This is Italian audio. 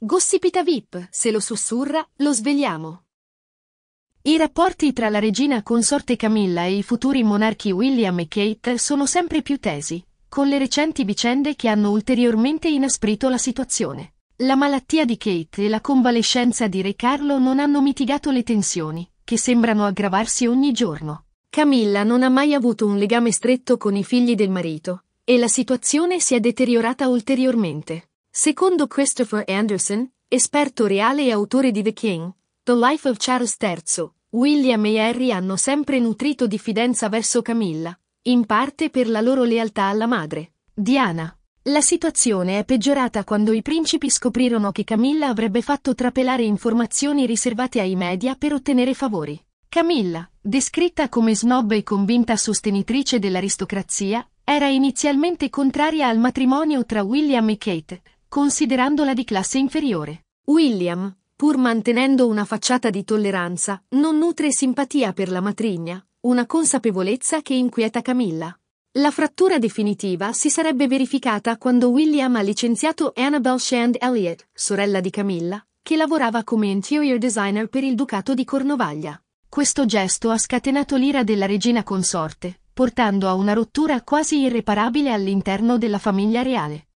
Gossipita VIP, se lo sussurra, lo svegliamo. I rapporti tra la regina consorte Camilla e i futuri monarchi William e Kate sono sempre più tesi, con le recenti vicende che hanno ulteriormente inasprito la situazione. La malattia di Kate e la convalescenza di Re Carlo non hanno mitigato le tensioni, che sembrano aggravarsi ogni giorno. Camilla non ha mai avuto un legame stretto con i figli del marito, e la situazione si è deteriorata ulteriormente. Secondo Christopher Anderson, esperto reale e autore di The King, The Life of Charles III, William e Harry hanno sempre nutrito diffidenza verso Camilla, in parte per la loro lealtà alla madre, Diana. La situazione è peggiorata quando i principi scoprirono che Camilla avrebbe fatto trapelare informazioni riservate ai media per ottenere favori. Camilla, descritta come snob e convinta sostenitrice dell'aristocrazia, era inizialmente contraria al matrimonio tra William e Kate, considerandola di classe inferiore. William, pur mantenendo una facciata di tolleranza, non nutre simpatia per la matrigna, una consapevolezza che inquieta Camilla. La frattura definitiva si sarebbe verificata quando William ha licenziato Annabel Shand Elliott, sorella di Camilla, che lavorava come interior designer per il Ducato di Cornovaglia. Questo gesto ha scatenato l'ira della regina consorte, portando a una rottura quasi irreparabile all'interno della famiglia reale.